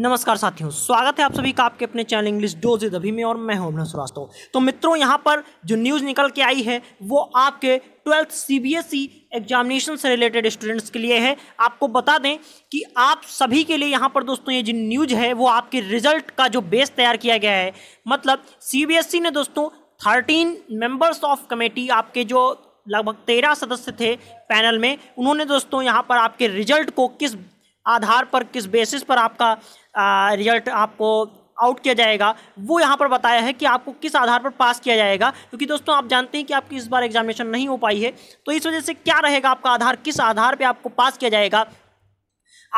नमस्कार साथियों स्वागत है आप सभी का आपके अपने चैनल इंग्लिश डोज अभी में और मैं हूं अभिनव श्रीवास्तव तो मित्रों यहां पर जो न्यूज़ निकल के आई है वो आपके ट्वेल्थ सीबीएसई e एग्जामिनेशन से रिलेटेड स्टूडेंट्स के लिए है आपको बता दें कि आप सभी के लिए यहाँ पर दोस्तों ये जिन न्यूज है वो आपके रिजल्ट का जो बेस तैयार किया गया है मतलब ई e ने दोस्तों थर्टीन मेंबर्स ऑफ कमेटी आपके जो लगभग तेरह सदस्य थे पैनल में उन्होंने दोस्तों यहाँ पर आपके रिजल्ट को किस आधार पर किस बेसिस पर आपका रिजल्ट आपको आउट किया जाएगा वो यहाँ पर बताया है कि आपको किस आधार पर पास किया जाएगा क्योंकि दोस्तों आप जानते हैं कि आपकी इस बार एग्जामिनेशन नहीं हो पाई है तो इस वजह से क्या रहेगा आपका आधार किस आधार पर आपको पास किया जाएगा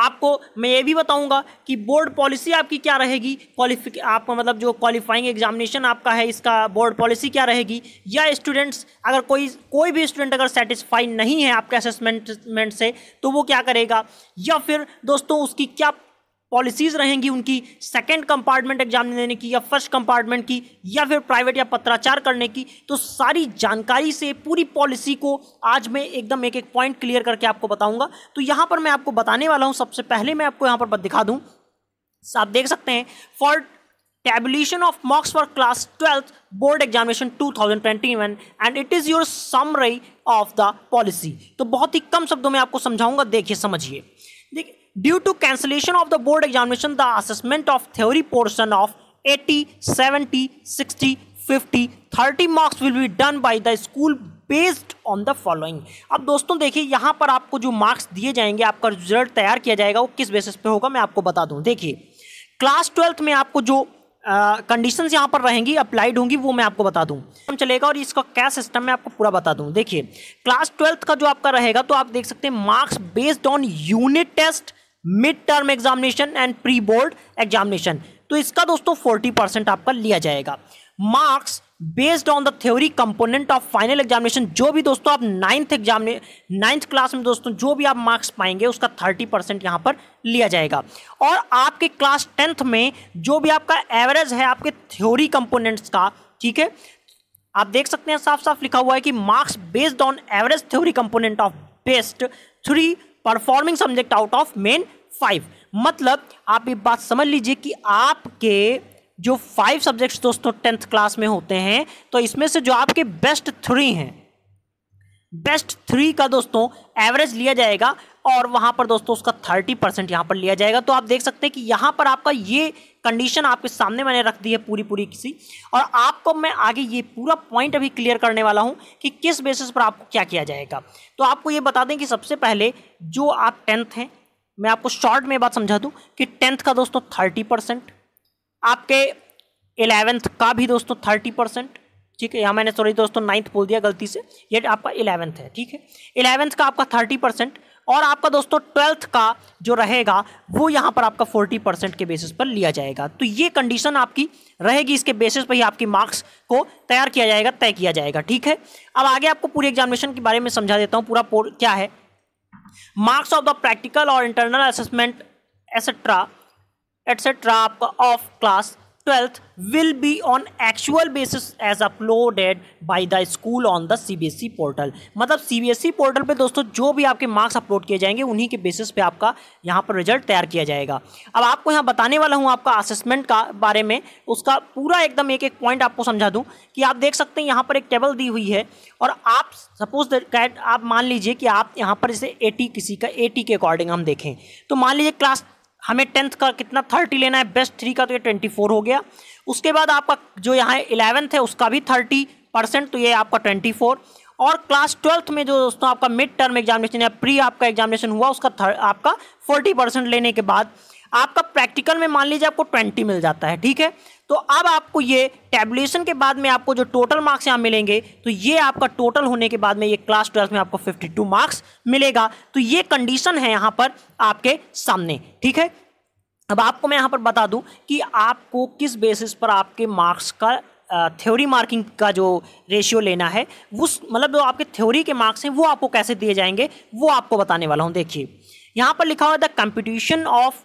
आपको मैं ये भी बताऊंगा कि बोर्ड पॉलिसी आपकी क्या रहेगी क्वालिफिक आपका मतलब जो क्वालिफाइंग एग्जामिनेशन आपका है इसका बोर्ड पॉलिसी क्या रहेगी या स्टूडेंट्स अगर कोई कोई भी स्टूडेंट अगर सेटिस्फाई नहीं है आपके असेसमेंट से तो वो क्या करेगा या फिर दोस्तों उसकी क्या पॉलिसीज रहेंगी उनकी सेकेंड कंपार्टमेंट एग्जाम देने की या फर्स्ट कंपार्टमेंट की या फिर प्राइवेट या पत्राचार करने की तो सारी जानकारी से पूरी पॉलिसी को आज मैं एकदम एक एक पॉइंट क्लियर करके आपको बताऊंगा तो यहाँ पर मैं आपको बताने वाला हूँ सबसे पहले मैं आपको यहाँ पर दिखा दूँ आप देख सकते हैं for tabulation of marks for class 12th board examination 2021 and it is your summary of the policy तो बहुत ही कम शब्दों में आपको समझाऊंगा देखिए समझिए देखिए due to cancellation of the board examination the assessment of theory portion of 80, 70, 60, 50, 30 marks will be done by the school based on the following अब दोस्तों देखिए यहाँ पर आपको जो मार्क्स दिए जाएंगे आपका रिजल्ट तैयार किया जाएगा वो किस बेसिस पे होगा मैं आपको बता दूँ देखिए क्लास ट्वेल्थ में आपको जो कंडीशन uh, यहाँ पर रहेंगी अप्लाइड होंगी वो मैं आपको बता दूँ हम चलेगा और इसका क्या सिस्टम मैं आपको पूरा बता दूँ देखिए क्लास ट्वेल्थ का जो आपका रहेगा तो आप देख सकते हैं marks based on unit test mid term examination and pre board examination तो इसका दोस्तों फोर्टी परसेंट आपका लिया जाएगा marks based on the theory component of final examination जो भी दोस्तों आप नाइन्थ एग्जाम नाइन्थ क्लास में दोस्तों जो भी आप मार्क्स पाएंगे उसका थर्टी परसेंट यहाँ पर लिया जाएगा और आपके क्लास टेंथ में जो भी आपका एवरेज है आपके थ्योरी कंपोनेंट्स का ठीक है आप देख सकते हैं साफ साफ लिखा हुआ है कि marks based on average theory component of best three performing subject out of main five मतलब आप ये बात समझ लीजिए कि आपके जो फाइव सब्जेक्ट्स दोस्तों टेंथ क्लास में होते हैं तो इसमें से जो आपके बेस्ट थ्री हैं बेस्ट थ्री का दोस्तों एवरेज लिया जाएगा और वहाँ पर दोस्तों उसका थर्टी परसेंट यहाँ पर लिया जाएगा तो आप देख सकते हैं कि यहाँ पर आपका ये कंडीशन आपके सामने मैंने रख दी है पूरी पूरी किसी और आपको मैं आगे ये पूरा पॉइंट अभी क्लियर करने वाला हूँ कि किस बेसिस पर आपको क्या किया जाएगा तो आपको ये बता दें कि सबसे पहले जो आप टेंथ हैं मैं आपको शॉर्ट में बात समझा दूँ कि टेंथ का दोस्तों थर्टी परसेंट आपके एलेवेंथ का भी दोस्तों थर्टी परसेंट ठीक है यहाँ मैंने सॉरी दोस्तों नाइन्थ बोल दिया गलती से ये आपका इलेवेंथ है ठीक है इलेवेंथ का आपका थर्टी परसेंट और आपका दोस्तों ट्वेल्थ का जो रहेगा वो यहाँ पर आपका फोर्टी परसेंट के बेसिस पर लिया जाएगा तो ये कंडीशन आपकी रहेगी इसके बेसिस पर ही आपकी मार्क्स को तैयार किया जाएगा तय किया जाएगा ठीक है अब आगे आपको पूरी एग्जामिनेशन के बारे में समझा देता हूँ पूरा क्या है मार्क्स ऑफ द प्रैक्टिकल और इंटरनल असेसमेंट एसेट्रा एटसेट्रा आपका of class twelfth will be on actual basis as uploaded by the school on the C B S E portal मतलब C B S E portal पर दोस्तों जो भी आपके marks upload किए जाएंगे उन्हीं के बेसिस पे आपका यहाँ पर रिजल्ट तैयार किया जाएगा अब आपको यहाँ बताने वाला हूँ आपका असेसमेंट का बारे में उसका पूरा एकदम एक एक पॉइंट आपको समझा दूँ कि आप देख सकते हैं यहाँ पर एक टेबल दी हुई है और आप सपोज आप मान लीजिए कि आप यहाँ पर जैसे टी किसी का टी के अकॉर्डिंग हम देखें तो मान लीजिए क्लास हमें टेंथ का कितना थर्टी लेना है बेस्ट थ्री का तो ये ट्वेंटी फोर हो गया उसके बाद आपका जो यहाँ इलेवेंथ है उसका भी थर्टी परसेंट तो ये आपका ट्वेंटी फोर और क्लास ट्वेल्थ में जो दोस्तों आपका मिड टर्म एग्जामिनेशन या प्री आपका एग्जामिनेशन हुआ उसका थर, आपका फोर्टी परसेंट लेने के बाद आपका प्रैक्टिकल में मान लीजिए आपको ट्वेंटी मिल जाता है ठीक है तो अब आपको ये टेबुलेशन के बाद में आपको जो टोटल मार्क्स यहाँ मिलेंगे तो ये आपका टोटल होने के बाद में ये क्लास ट्वेल्थ में आपको 52 मार्क्स मिलेगा तो ये कंडीशन है यहाँ पर आपके सामने ठीक है अब आपको मैं यहाँ पर बता दूँ कि आपको किस बेसिस पर आपके मार्क्स का थ्योरी मार्किंग का जो रेशियो लेना है उस मतलब जो आपके थ्योरी के मार्क्स हैं वो आपको कैसे दिए जाएंगे वो आपको बताने वाला हूँ देखिए यहाँ पर लिखा हुआ है the competition of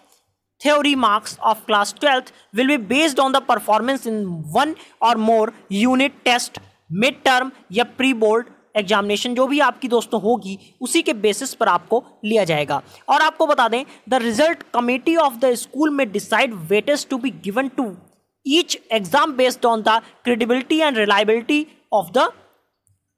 theory marks of class twelfth will be based on the performance in one or more unit test mid term या प्री बोर्ड एग्जामिनेशन जो भी आपकी दोस्तों होगी उसी के बेसिस पर आपको लिया जाएगा और आपको बता दें the result committee of the school may decide weightage to be given to each exam based on the credibility and reliability of the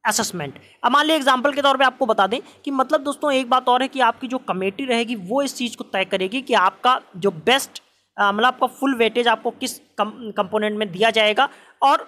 assessment अब मान ली एग्जाम्पल के तौर पे आपको बता दें कि मतलब दोस्तों एक बात और है कि आपकी जो कमेटी रहेगी वो इस चीज़ को तय करेगी कि आपका जो बेस्ट मतलब आपका फुल वेटेज आपको किस कंपोनेंट में दिया जाएगा और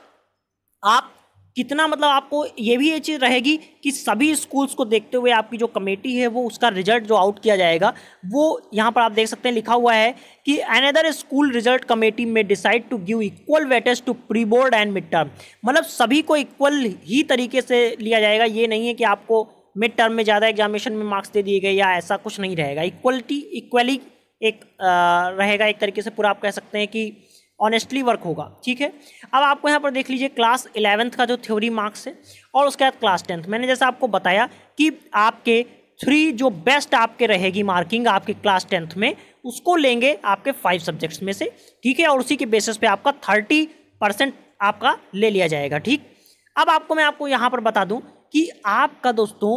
आप कितना मतलब आपको ये भी ये चीज़ रहेगी कि सभी स्कूल्स को देखते हुए आपकी जो कमेटी है वो उसका रिजल्ट जो आउट किया जाएगा वो यहाँ पर आप देख सकते हैं लिखा हुआ है कि another school result committee may decide to give equal weightage to pre board and mid term मतलब सभी को इक्वल ही तरीके से लिया जाएगा ये नहीं है कि आपको मिड टर्म में ज़्यादा एग्जामिनेशन में मार्क्स दे दिए गए या ऐसा कुछ नहीं रहेगा इक्वलिटी इक्वली एक रहेगा एक तरीके से पूरा आप कह सकते हैं कि ऑनेस्टली वर्क होगा ठीक है अब आपको यहाँ पर देख लीजिए क्लास इलेवेंथ का जो थ्योरी मार्क्स है और उसके बाद क्लास टेंथ मैंने जैसा आपको बताया कि आपके थ्री जो बेस्ट आपके रहेगी मार्किंग आपके क्लास टेंथ में उसको लेंगे आपके फाइव सब्जेक्ट्स में से ठीक है और उसी के बेसिस पे आपका थर्टी परसेंट आपका ले लिया जाएगा ठीक अब आपको मैं आपको यहाँ पर बता दूँ कि आपका दोस्तों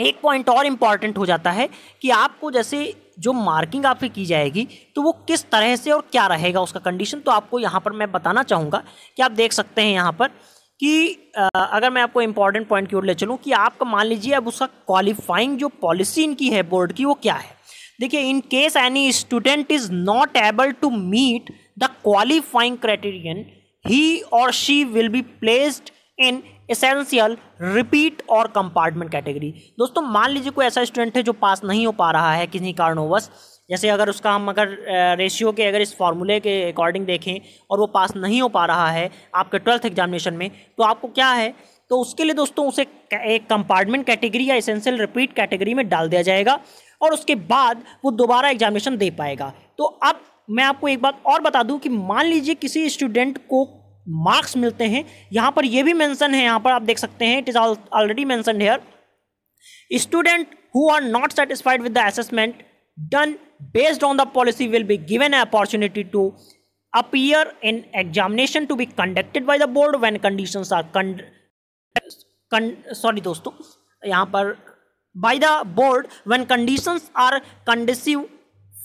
एक पॉइंट और इम्पॉर्टेंट हो जाता है कि आपको जैसे जो मार्किंग आपकी की जाएगी तो वो किस तरह से और क्या रहेगा उसका कंडीशन तो आपको यहाँ पर मैं बताना चाहूँगा कि आप देख सकते हैं यहाँ पर कि अगर मैं आपको इम्पॉर्टेंट पॉइंट की ओर ले चलूँ कि आपका मान लीजिए अब उसका क्वालिफाइंग जो पॉलिसी इनकी है बोर्ड की वो क्या है देखिए in case any student is not able to meet the qualifying criterion he or she will be placed in essential repeat or compartment category दोस्तों मान लीजिए कोई ऐसा स्टूडेंट है जो पास नहीं हो पा रहा है किसी कारणोंवश जैसे अगर उसका हम अगर रेशियो के अगर इस फार्मूले के अकॉर्डिंग देखें और वो पास नहीं हो पा रहा है आपके ट्वेल्थ एग्जामिनेशन में तो आपको क्या है तो उसके लिए दोस्तों उसे एक कंपार्टमेंट कैटेगरी या एसेंशियल रिपीट कैटेगरी में डाल दिया जाएगा और उसके बाद वो दोबारा एग्जामिनेशन दे पाएगा तो अब मैं आपको एक बात और बता दूं कि मान लीजिए किसी स्टूडेंट को मार्क्स मिलते हैं यहाँ पर यह भी मेंशन है यहाँ पर आप देख सकते हैं it is already mention here student who are not satisfied with the assessment done based on the policy will be given opportunity to appear in examination to be conducted by the board when condition are sorry दोस्तों यहाँ पर by the board when condition are conducive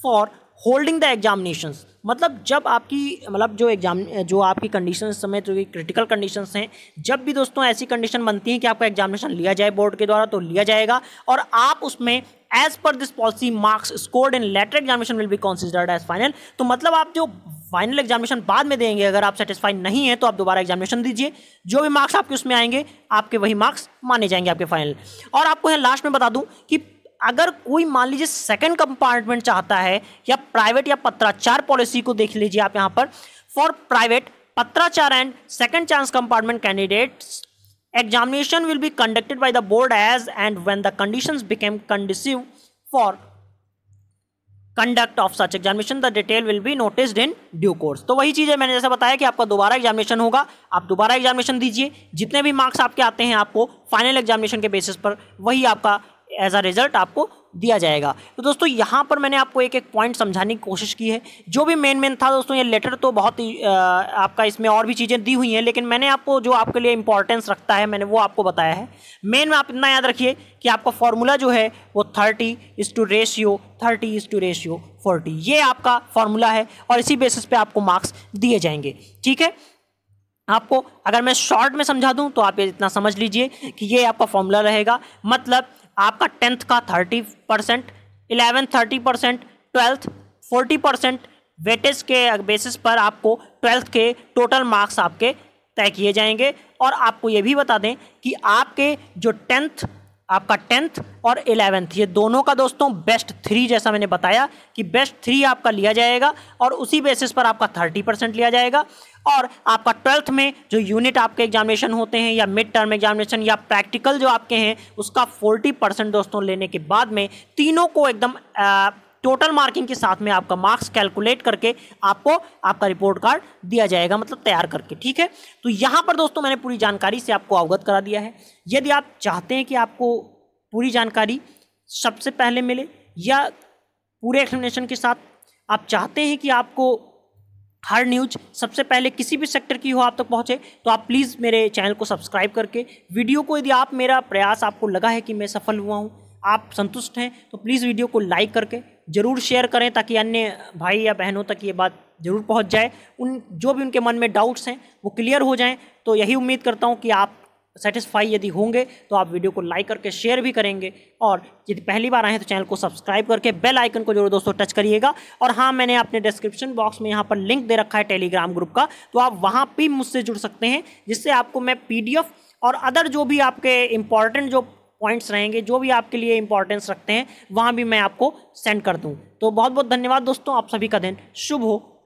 for holding the examination मतलब जब आपकी मतलब जो exam जो आपकी कंडीशन समय तो क्रिटिकल कंडीशन हैं जब भी दोस्तों ऐसी कंडीशन बनती है कि आपका एग्जामिनेशन लिया जाए बोर्ड के द्वारा तो लिया जाएगा और आप उसमें as per this policy marks scored in later examination will be considered as final तो मतलब आप जो फाइनल एग्जामिनेशन बाद में देंगे अगर आप सेटिस्फाइड नहीं है तो आप दोबारा एग्जामिनेशन दीजिए जो भी मार्क्स आपके उसमें आएंगे आपके वही मार्क्स माने जाएंगे आपके फाइनल और आपको यहाँ लास्ट में बता दूँ कि अगर कोई मान लीजिए सेकंड कंपार्टमेंट चाहता है या प्राइवेट या पत्राचार पॉलिसी को देख लीजिए आप यहाँ पर फॉर प्राइवेट पत्राचार and second chance compartment candidates examination will be conducted by the board as and when the conditions became conducive for conduct of such examination the detail will be notice in due course तो वही चीज़ है मैंने जैसे बताया कि आपका दोबारा examination होगा आप दोबारा एग्जामिनेशन दीजिए जितने भी मार्क्स आपके आते हैं आपको फाइनल एग्जामिनेशन के बेसिस पर वही आपका एज आ रिजल्ट आपको दिया जाएगा तो दोस्तों यहाँ पर मैंने आपको एक एक पॉइंट समझाने की कोशिश की है जो भी मेन मेन था दोस्तों ये लेटर तो बहुत ही आपका इसमें और भी चीज़ें दी हुई हैं लेकिन मैंने आपको जो आपके लिए इंपॉर्टेंस रखता है मैंने वो आपको बताया है मेन में आप इतना याद रखिए कि आपका फॉर्मूला जो है वो thirty is to ratio thirty is to ratio forty ये आपका फॉर्मूला है और इसी बेसिस पे आपको मार्क्स दिए जाएंगे ठीक है आपको अगर मैं शॉर्ट में समझा दूं तो आप ये इतना समझ लीजिए कि ये आपका फॉर्मूला रहेगा मतलब आपका टेंथ का thirty percent eleventh thirty percent twelfth forty percent weightage के बेसिस पर आपको ट्वेल्थ के टोटल मार्क्स आपके तय किए जाएंगे और आपको ये भी बता दें कि आपके जो टेंथ आपका टेंथ और इलेवेंथ ये दोनों का दोस्तों बेस्ट थ्री जैसा मैंने बताया कि बेस्ट थ्री आपका लिया जाएगा और उसी बेसिस पर आपका थर्टी परसेंट लिया जाएगा और आपका ट्वेल्थ में जो यूनिट आपके एग्जामिनेशन होते हैं या मिड टर्म एग्जामिनेशन या प्रैक्टिकल जो आपके हैं उसका फोर्टी परसेंट दोस्तों लेने के बाद में तीनों को एकदम टोटल मार्किंग के साथ में आपका मार्क्स कैलकुलेट करके आपको आपका रिपोर्ट कार्ड दिया जाएगा मतलब तैयार करके ठीक है तो यहाँ पर दोस्तों मैंने पूरी जानकारी से आपको अवगत करा दिया है यदि आप चाहते हैं कि आपको पूरी जानकारी सबसे पहले मिले या पूरे एक्सप्लेनेशन के साथ आप चाहते हैं कि आपको हर न्यूज सबसे पहले किसी भी सेक्टर की हो आप तक पहुंचे तो आप प्लीज़ मेरे चैनल को सब्सक्राइब करके वीडियो को यदि आप मेरा प्रयास आपको लगा है कि मैं सफल हुआ हूं आप संतुष्ट हैं तो प्लीज़ वीडियो को लाइक करके ज़रूर शेयर करें ताकि अन्य भाई या बहनों तक ये बात ज़रूर पहुंच जाए उन जो भी उनके मन में डाउट्स हैं वो क्लियर हो जाएं तो यही उम्मीद करता हूं कि आप सेटिस्फाई यदि होंगे तो आप वीडियो को लाइक करके शेयर भी करेंगे और यदि पहली बार आए हैं तो चैनल को सब्सक्राइब करके बेल आइकन को जरूर दोस्तों टच करिएगा और हाँ मैंने अपने डिस्क्रिप्शन बॉक्स में यहाँ पर लिंक दे रखा है टेलीग्राम ग्रुप का तो आप वहाँ भी मुझसे जुड़ सकते हैं जिससे आपको मैं पी और अदर जो भी आपके इंपॉर्टेंट जो पॉइंट्स रहेंगे जो भी आपके लिए इंपॉर्टेंस रखते हैं वहाँ भी मैं आपको सेंड कर दूँ तो बहुत बहुत धन्यवाद दोस्तों आप सभी का दिन शुभ हो